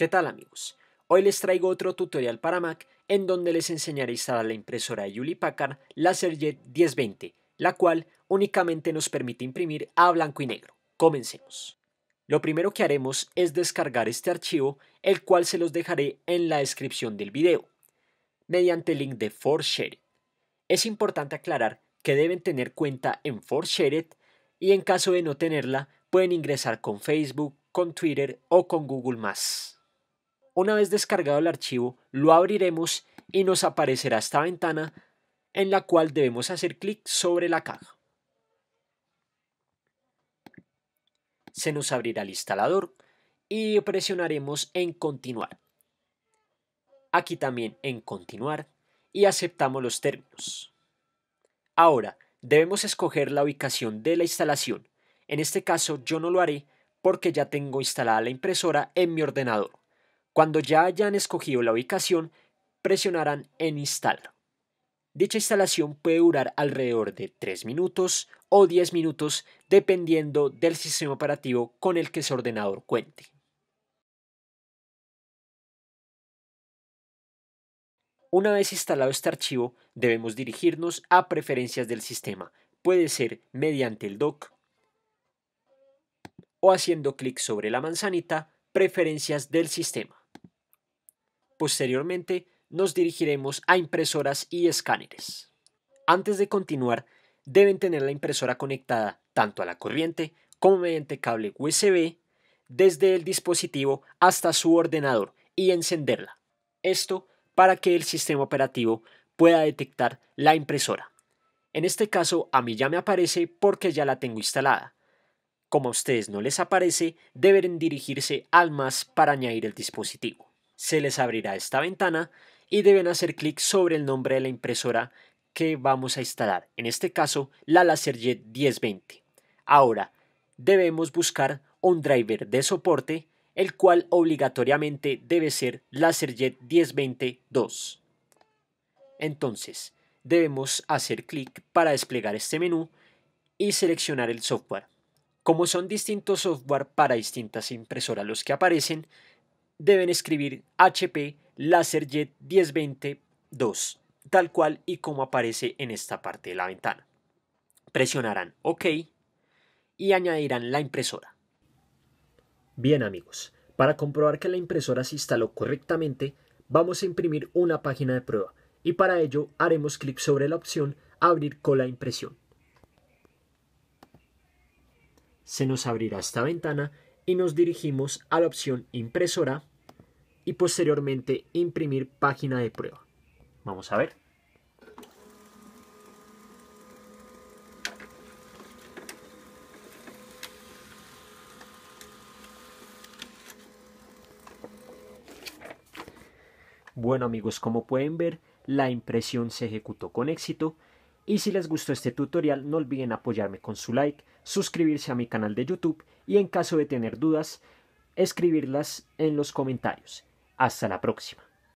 ¿Qué tal amigos? Hoy les traigo otro tutorial para Mac en donde les enseñaré a instalar la impresora de Julie Packard LaserJet 1020, la cual únicamente nos permite imprimir a blanco y negro. Comencemos. Lo primero que haremos es descargar este archivo, el cual se los dejaré en la descripción del video, mediante el link de ForShared. Es importante aclarar que deben tener cuenta en ForShared y en caso de no tenerla, pueden ingresar con Facebook, con Twitter o con Google+. Una vez descargado el archivo, lo abriremos y nos aparecerá esta ventana en la cual debemos hacer clic sobre la caja. Se nos abrirá el instalador y presionaremos en continuar. Aquí también en continuar y aceptamos los términos. Ahora, debemos escoger la ubicación de la instalación. En este caso yo no lo haré porque ya tengo instalada la impresora en mi ordenador. Cuando ya hayan escogido la ubicación, presionarán en Instalar. Dicha instalación puede durar alrededor de 3 minutos o 10 minutos dependiendo del sistema operativo con el que su ordenador cuente. Una vez instalado este archivo, debemos dirigirnos a preferencias del sistema. Puede ser mediante el dock o haciendo clic sobre la manzanita Preferencias del sistema. Posteriormente, nos dirigiremos a impresoras y escáneres. Antes de continuar, deben tener la impresora conectada tanto a la corriente como mediante cable USB desde el dispositivo hasta su ordenador y encenderla. Esto para que el sistema operativo pueda detectar la impresora. En este caso a mí ya me aparece porque ya la tengo instalada. Como a ustedes no les aparece, deben dirigirse al más para añadir el dispositivo se les abrirá esta ventana y deben hacer clic sobre el nombre de la impresora que vamos a instalar, en este caso la LaserJet 1020. Ahora, debemos buscar un driver de soporte, el cual obligatoriamente debe ser LaserJet 1020-2. Entonces, debemos hacer clic para desplegar este menú y seleccionar el software. Como son distintos software para distintas impresoras los que aparecen, deben escribir HP LaserJet 1020 2, tal cual y como aparece en esta parte de la ventana. Presionarán OK y añadirán la impresora. Bien amigos, para comprobar que la impresora se instaló correctamente, vamos a imprimir una página de prueba y para ello haremos clic sobre la opción Abrir con la impresión. Se nos abrirá esta ventana y nos dirigimos a la opción Impresora y posteriormente imprimir página de prueba. Vamos a ver. Bueno amigos, como pueden ver, la impresión se ejecutó con éxito y si les gustó este tutorial no olviden apoyarme con su like, suscribirse a mi canal de YouTube y en caso de tener dudas, escribirlas en los comentarios. Hasta la próxima.